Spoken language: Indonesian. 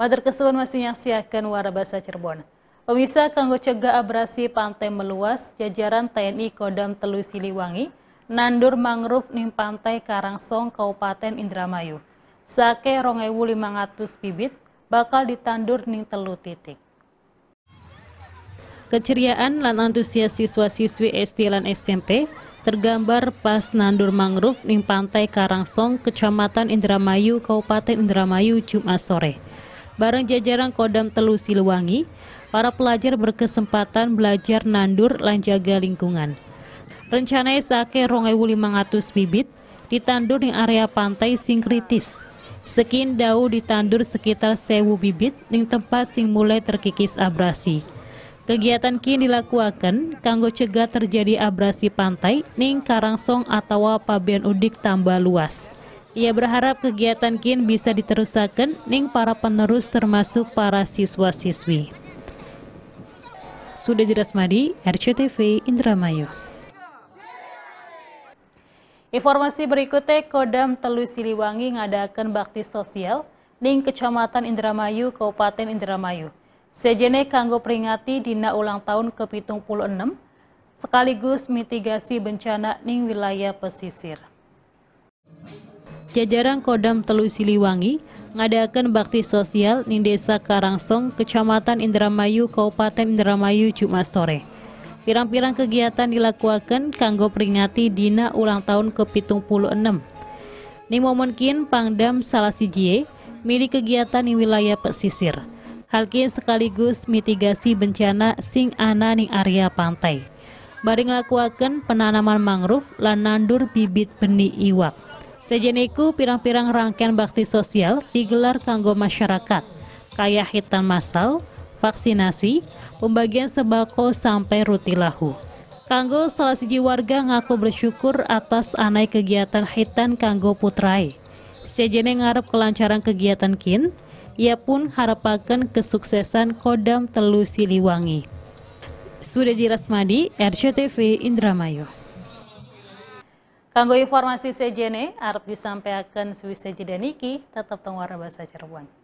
Matur kesuwun masih nyaksiakan warabasa Cirebon. Pemirsa kanggo cegah abrasi pantai meluas, jajaran TNI Kodam Telu Siliwangi nandur mangrove ning pantai Karangsong Kabupaten Indramayu. Sake 2500 bibit bakal ditandur ning telu titik. Keceriaan lan antusias siswa-siswi SD lan SMP tergambar pas nandur mangrove ning pantai Karangsong, Kecamatan Indramayu, Kabupaten Indramayu, Jumat sore bareng jajaran Kodam Telu Siliwangi, para pelajar berkesempatan belajar nandur lanjaga lingkungan. Rencananya sake mangatus bibit ditandur di area pantai sing kritis. Sekin dau ditandur sekitar sewu bibit ning tempat sing mulai terkikis abrasi. Kegiatan kini dilakukan kanggo cegah terjadi abrasi pantai ning Karangsong atau pabean udik tambah luas. Ia berharap kegiatan KIN bisa diterusakan ning para penerus termasuk para siswa-siswi. Sudah jelas Madi, RCTV Indramayu. Informasi berikutnya, Kodam Telu Siliwangi ngadakan bakti sosial ning Kecamatan Indramayu, Kabupaten Indramayu. Sejene kanggo peringati dina ulang tahun ke-76 sekaligus mitigasi bencana ning wilayah pesisir jajaran Kodam Telu Siliwangi ngadakan bakti sosial di Desa Karangsong, Kecamatan Indramayu, Kabupaten Indramayu, Jumat sore. Pirang-pirang kegiatan dilakukan kanggo peringati Dina ulang tahun ke-76. Ini momen Pangdam salah siji milik kegiatan di wilayah pesisir. ini sekaligus mitigasi bencana sing ana di area pantai. Bari lakukan penanaman mangrove lan nandur bibit benih iwak. Sejeniku pirang-pirang rangkaian bakti sosial digelar kanggo masyarakat, kaya hitam masal, vaksinasi, pembagian sembako sampai rutilahu. Kanggo salah siji warga ngaku bersyukur atas anai kegiatan hitan kanggo putrai. Sejene ngarep kelancaran kegiatan kin, ia pun harapakan kesuksesan Kodam Telu Siliwangi. Sudah Rasmadi, RCTV Indramayu. Kanggo informasi sejene arep disampaikan Swiss jeda niki tetap teng bahasa Cirebon.